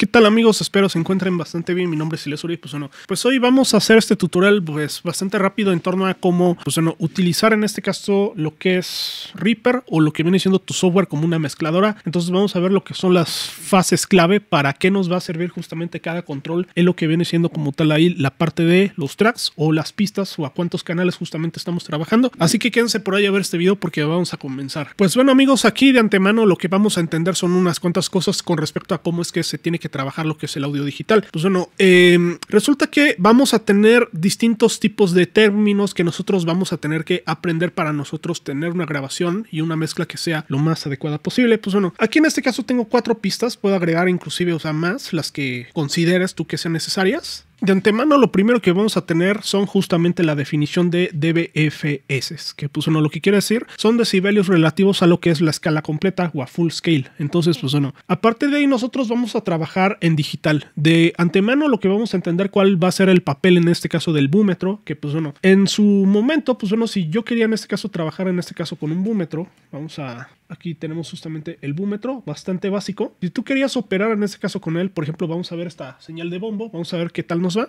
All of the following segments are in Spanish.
¿Qué tal amigos? Espero se encuentren bastante bien. Mi nombre es Uri, Pues bueno, pues hoy vamos a hacer este tutorial pues bastante rápido en torno a cómo pues bueno, utilizar en este caso lo que es Reaper o lo que viene siendo tu software como una mezcladora. Entonces vamos a ver lo que son las fases clave para qué nos va a servir justamente cada control en lo que viene siendo como tal ahí la parte de los tracks o las pistas o a cuántos canales justamente estamos trabajando. Así que quédense por ahí a ver este video porque vamos a comenzar. Pues bueno amigos, aquí de antemano lo que vamos a entender son unas cuantas cosas con respecto a cómo es que se tiene que trabajar lo que es el audio digital. Pues bueno, em, resulta que vamos a tener distintos tipos de términos que nosotros vamos a tener que aprender para nosotros tener una grabación y una mezcla que sea lo más adecuada posible. Pues bueno, aquí en este caso tengo cuatro pistas, puedo agregar inclusive, o sea, más, las que consideres tú que sean necesarias. De antemano, lo primero que vamos a tener son justamente la definición de DBFS, que pues bueno, lo que quiere decir son decibelios relativos a lo que es la escala completa o a full scale. Entonces, pues bueno, aparte de ahí nosotros vamos a trabajar en digital. De antemano lo que vamos a entender cuál va a ser el papel en este caso del búmetro, que pues bueno, en su momento, pues bueno, si yo quería en este caso trabajar en este caso con un búmetro, vamos a Aquí tenemos justamente el búmetro, bastante básico. Si tú querías operar en este caso con él, por ejemplo, vamos a ver esta señal de bombo, vamos a ver qué tal nos va.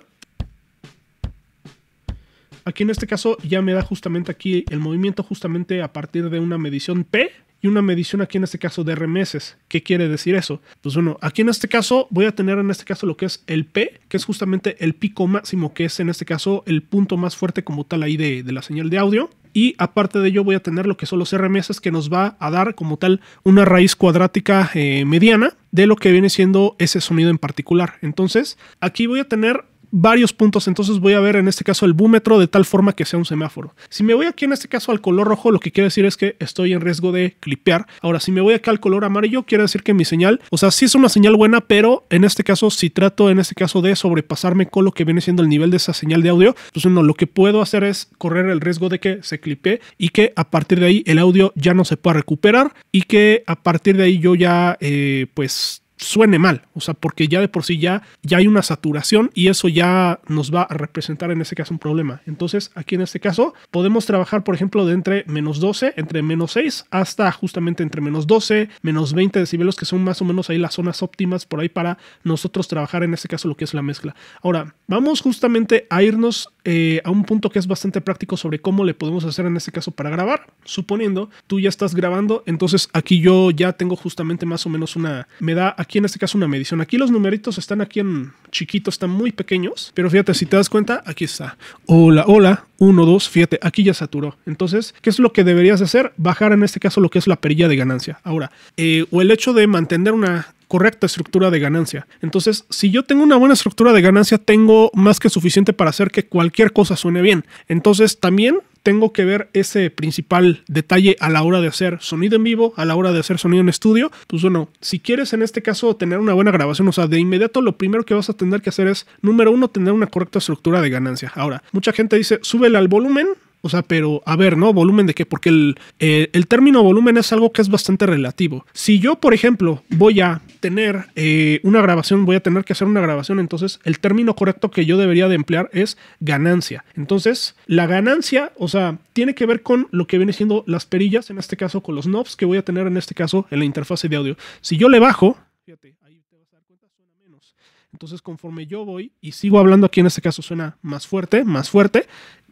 Aquí en este caso ya me da justamente aquí el movimiento justamente a partir de una medición P y una medición aquí en este caso de remeses. ¿Qué quiere decir eso? Pues bueno, aquí en este caso voy a tener en este caso lo que es el P, que es justamente el pico máximo, que es en este caso el punto más fuerte como tal ahí de la señal de audio y aparte de ello voy a tener lo que son los RMS que nos va a dar como tal una raíz cuadrática eh, mediana de lo que viene siendo ese sonido en particular. Entonces aquí voy a tener varios puntos, entonces voy a ver en este caso el búmetro de tal forma que sea un semáforo. Si me voy aquí en este caso al color rojo, lo que quiere decir es que estoy en riesgo de clipear. Ahora, si me voy acá al color amarillo, quiere decir que mi señal, o sea, sí es una señal buena, pero en este caso, si trato en este caso de sobrepasarme con lo que viene siendo el nivel de esa señal de audio, entonces pues, no, lo que puedo hacer es correr el riesgo de que se clipe y que a partir de ahí el audio ya no se pueda recuperar y que a partir de ahí yo ya, eh, pues suene mal, o sea, porque ya de por sí ya, ya hay una saturación y eso ya nos va a representar en ese caso un problema. Entonces, aquí en este caso podemos trabajar, por ejemplo, de entre menos 12, entre menos 6 hasta justamente entre menos 12, menos 20 decibelos, que son más o menos ahí las zonas óptimas por ahí para nosotros trabajar en este caso lo que es la mezcla. Ahora, vamos justamente a irnos eh, a un punto que es bastante práctico sobre cómo le podemos hacer en este caso para grabar. Suponiendo tú ya estás grabando, entonces aquí yo ya tengo justamente más o menos una, me da aquí en este caso una medición. Aquí los numeritos están aquí en chiquito, están muy pequeños, pero fíjate, si te das cuenta, aquí está. Hola, hola, 1, 2, 7. aquí ya saturó. Entonces, ¿qué es lo que deberías hacer? Bajar en este caso lo que es la perilla de ganancia. Ahora, eh, o el hecho de mantener una correcta estructura de ganancia. Entonces, si yo tengo una buena estructura de ganancia, tengo más que suficiente para hacer que cualquier cosa suene bien. Entonces, también tengo que ver ese principal detalle a la hora de hacer sonido en vivo, a la hora de hacer sonido en estudio, pues bueno, si quieres en este caso tener una buena grabación, o sea, de inmediato lo primero que vas a tener que hacer es, número uno, tener una correcta estructura de ganancia. Ahora, mucha gente dice, súbele al volumen o sea, pero a ver, ¿no? ¿Volumen de qué? Porque el, eh, el término volumen es algo que es bastante relativo. Si yo, por ejemplo, voy a tener eh, una grabación, voy a tener que hacer una grabación, entonces el término correcto que yo debería de emplear es ganancia. Entonces, la ganancia, o sea, tiene que ver con lo que viene siendo las perillas, en este caso con los knobs que voy a tener en este caso en la interfase de audio. Si yo le bajo, fíjate, ahí a cuenta, suena menos. Entonces, conforme yo voy y sigo hablando aquí, en este caso suena más fuerte, más fuerte,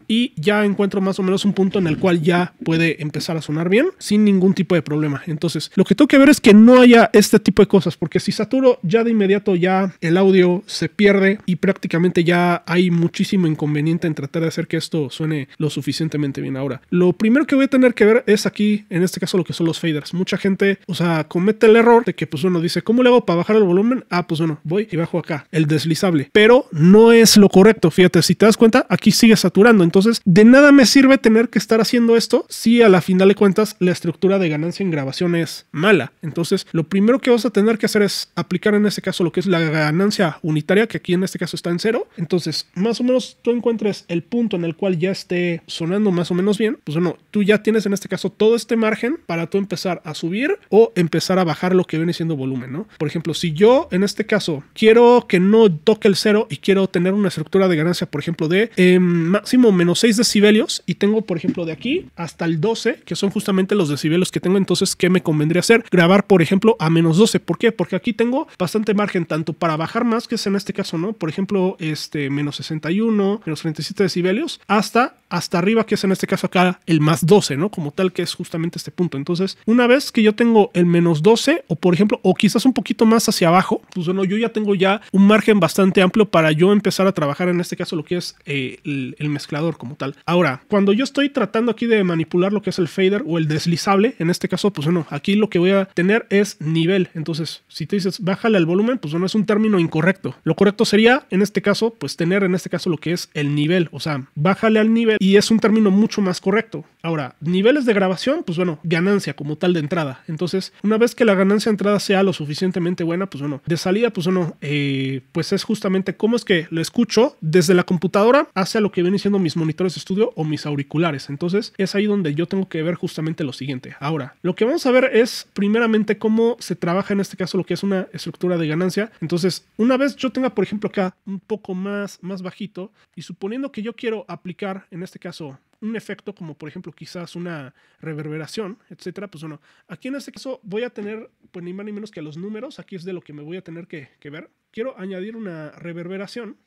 y ya encuentro más o menos un punto en el cual ya puede empezar a sonar bien sin ningún tipo de problema. Entonces, lo que tengo que ver es que no haya este tipo de cosas, porque si saturo ya de inmediato ya el audio se pierde y prácticamente ya hay muchísimo inconveniente en tratar de hacer que esto suene lo suficientemente bien ahora. Lo primero que voy a tener que ver es aquí, en este caso, lo que son los faders. Mucha gente, o sea, comete el error de que pues uno dice, ¿cómo le hago para bajar el volumen? Ah, pues bueno, voy y bajo acá, el deslizable. Pero no es lo correcto, fíjate, si te das cuenta, aquí sigue saturando. Entonces, entonces, de nada me sirve tener que estar haciendo esto si a la final de cuentas la estructura de ganancia en grabación es mala. Entonces, lo primero que vas a tener que hacer es aplicar en este caso lo que es la ganancia unitaria, que aquí en este caso está en cero. Entonces, más o menos tú encuentres el punto en el cual ya esté sonando más o menos bien. Pues bueno, tú ya tienes en este caso todo este margen para tú empezar a subir o empezar a bajar lo que viene siendo volumen, ¿no? Por ejemplo, si yo en este caso quiero que no toque el cero y quiero tener una estructura de ganancia, por ejemplo, de eh, máximo menos 6 decibelios y tengo, por ejemplo, de aquí hasta el 12, que son justamente los decibelios que tengo. Entonces, ¿qué me convendría hacer? Grabar, por ejemplo, a menos 12. ¿Por qué? Porque aquí tengo bastante margen, tanto para bajar más, que es en este caso, ¿no? Por ejemplo, este menos 61, menos 37 decibelios, hasta hasta arriba, que es en este caso acá el más 12, ¿no? Como tal, que es justamente este punto. Entonces, una vez que yo tengo el menos 12, o por ejemplo, o quizás un poquito más hacia abajo, pues bueno, yo ya tengo ya un margen bastante amplio para yo empezar a trabajar en este caso lo que es eh, el mezclador como tal. Ahora, cuando yo estoy tratando aquí de manipular lo que es el fader o el deslizable, en este caso, pues bueno, aquí lo que voy a tener es nivel. Entonces, si te dices bájale al volumen, pues bueno, es un término incorrecto. Lo correcto sería, en este caso, pues tener en este caso lo que es el nivel, o sea, bájale al nivel y es un término mucho más correcto. Ahora, niveles de grabación, pues bueno, ganancia como tal de entrada. Entonces, una vez que la ganancia de entrada sea lo suficientemente buena, pues bueno, de salida, pues bueno, eh, pues es justamente cómo es que lo escucho desde la computadora hacia lo que viene siendo mis monitores de estudio o mis auriculares. Entonces es ahí donde yo tengo que ver justamente lo siguiente. Ahora, lo que vamos a ver es primeramente cómo se trabaja en este caso lo que es una estructura de ganancia. Entonces, una vez yo tenga, por ejemplo, acá un poco más, más bajito y suponiendo que yo quiero aplicar, en este caso, un efecto como por ejemplo quizás una reverberación, etcétera, pues bueno, aquí en este caso voy a tener pues ni más ni menos que los números, aquí es de lo que me voy a tener que, que ver. Quiero añadir una reverberación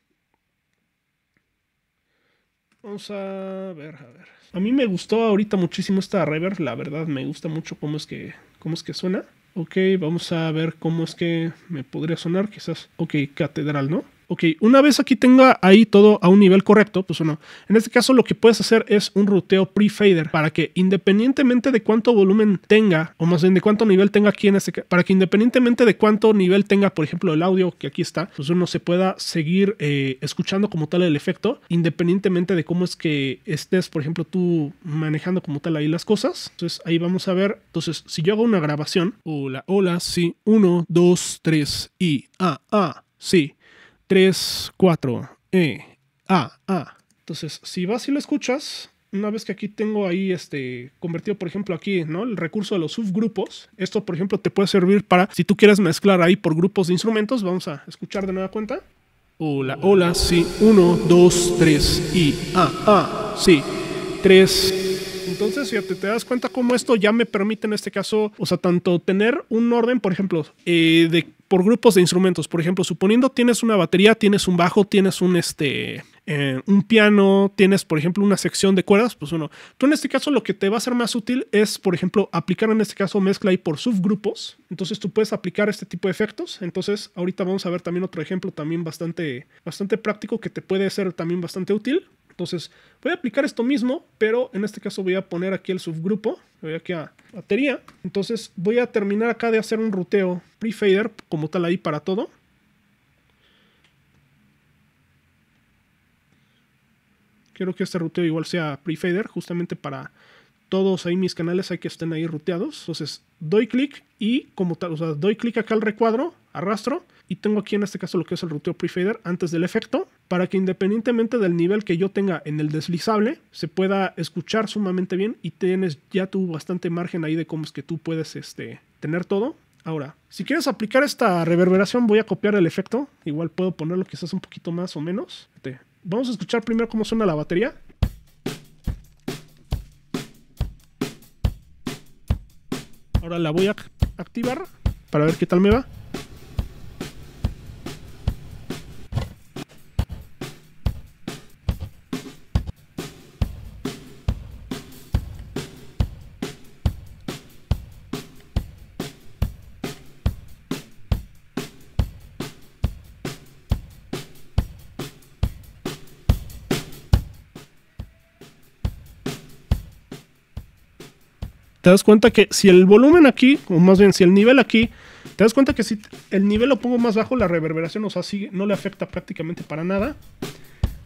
Vamos a ver, a ver. A mí me gustó ahorita muchísimo esta reverb, la verdad me gusta mucho cómo es que, cómo es que suena. Ok, vamos a ver cómo es que me podría sonar, quizás. Ok, catedral, ¿no? ok, una vez aquí tenga ahí todo a un nivel correcto, pues uno. En este caso lo que puedes hacer es un ruteo pre-fader para que independientemente de cuánto volumen tenga, o más bien de cuánto nivel tenga aquí en este caso, para que independientemente de cuánto nivel tenga, por ejemplo, el audio que aquí está, pues uno se pueda seguir eh, escuchando como tal el efecto, independientemente de cómo es que estés, por ejemplo, tú manejando como tal ahí las cosas. Entonces ahí vamos a ver, entonces si yo hago una grabación, hola, hola, sí, uno, dos, tres y, ah, ah, sí. 3, 4, E, A, A. Entonces, si vas y lo escuchas, una vez que aquí tengo ahí este convertido, por ejemplo, aquí, ¿no? El recurso de los subgrupos. Esto, por ejemplo, te puede servir para si tú quieres mezclar ahí por grupos de instrumentos. Vamos a escuchar de nueva cuenta. Hola, hola, sí, 1, 2, 3 y A, A, sí, 3, entonces, si te das cuenta cómo esto ya me permite en este caso, o sea, tanto tener un orden, por ejemplo, eh, de por grupos de instrumentos. Por ejemplo, suponiendo tienes una batería, tienes un bajo, tienes un este eh, un piano, tienes, por ejemplo, una sección de cuerdas, pues uno. Tú en este caso lo que te va a ser más útil es, por ejemplo, aplicar en este caso mezcla y por subgrupos. Entonces tú puedes aplicar este tipo de efectos. Entonces ahorita vamos a ver también otro ejemplo también bastante, bastante práctico que te puede ser también bastante útil. Entonces voy a aplicar esto mismo, pero en este caso voy a poner aquí el subgrupo, voy aquí a batería. Entonces voy a terminar acá de hacer un ruteo pre-fader como tal ahí para todo. Quiero que este ruteo igual sea pre-fader, justamente para todos ahí mis canales hay que estén ahí ruteados. Entonces doy clic y como tal, o sea, doy clic acá al recuadro, arrastro y tengo aquí en este caso lo que es el ruteo pre-fader antes del efecto para que independientemente del nivel que yo tenga en el deslizable, se pueda escuchar sumamente bien y tienes ya tu bastante margen ahí de cómo es que tú puedes este, tener todo. Ahora, si quieres aplicar esta reverberación, voy a copiar el efecto. Igual puedo ponerlo quizás un poquito más o menos. Este, vamos a escuchar primero cómo suena la batería. Ahora la voy a activar para ver qué tal me va. te das cuenta que si el volumen aquí, o más bien si el nivel aquí, te das cuenta que si el nivel lo pongo más bajo, la reverberación, o sea, no le afecta prácticamente para nada.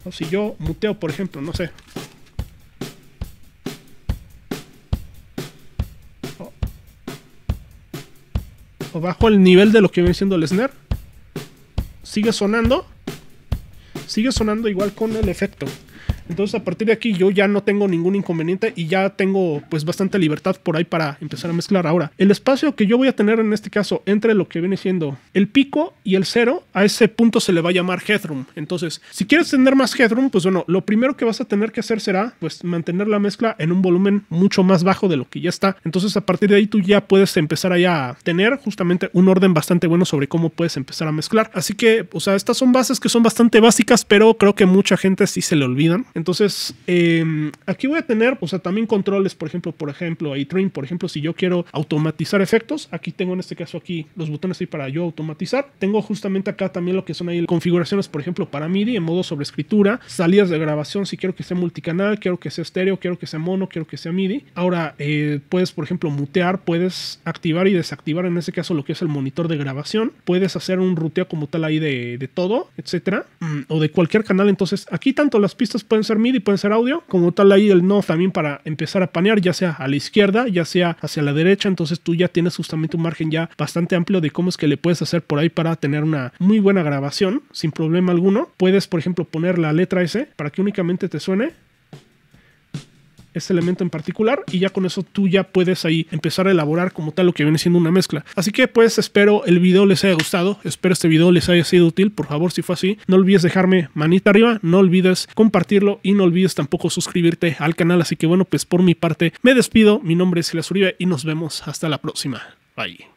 O si yo muteo, por ejemplo, no sé. O, o bajo el nivel de lo que viene siendo el snare. Sigue sonando. Sigue sonando igual con el efecto. Entonces a partir de aquí yo ya no tengo ningún inconveniente y ya tengo pues bastante libertad por ahí para empezar a mezclar. Ahora, el espacio que yo voy a tener en este caso entre lo que viene siendo el pico y el cero, a ese punto se le va a llamar headroom. Entonces, si quieres tener más headroom, pues bueno, lo primero que vas a tener que hacer será pues mantener la mezcla en un volumen mucho más bajo de lo que ya está. Entonces a partir de ahí tú ya puedes empezar allá a tener justamente un orden bastante bueno sobre cómo puedes empezar a mezclar. Así que, o sea, estas son bases que son bastante básicas, pero creo que mucha gente sí se le olvidan. Entonces, em, aquí voy a tener, o sea, también controles, por ejemplo, por ejemplo, ahí trim, por ejemplo, si yo quiero automatizar efectos, aquí tengo en este caso aquí los botones ahí para yo automatizar. Tengo justamente acá también lo que son ahí configuraciones, por ejemplo, para MIDI en modo sobre escritura, salidas de grabación, si quiero que sea multicanal, quiero que sea estéreo, quiero que sea mono, quiero que sea MIDI. Ahora, eh, puedes, por ejemplo, mutear, puedes activar y desactivar en este caso lo que es el monitor de grabación, puedes hacer un ruteo como tal ahí de, todo, etcétera, mm, o de cualquier canal. Entonces, aquí tanto las pistas pueden ser MIDI, pueden ser audio, como tal ahí el no también para empezar a panear, ya sea a la izquierda, ya sea hacia la derecha, entonces tú ya tienes justamente un margen ya bastante amplio de cómo es que le puedes hacer por ahí para tener una muy buena grabación sin problema alguno. Puedes, por ejemplo, poner la letra S para que únicamente te suene este elemento en particular y ya con eso tú ya puedes ahí empezar a elaborar como tal lo que viene siendo una mezcla. Así que pues espero el video les haya gustado, espero este video les haya sido útil, por favor si fue así, no olvides dejarme manita arriba, no olvides compartirlo y no olvides tampoco suscribirte al canal, así que bueno pues por mi parte me despido, mi nombre es Silas Uribe y nos vemos hasta la próxima. Bye.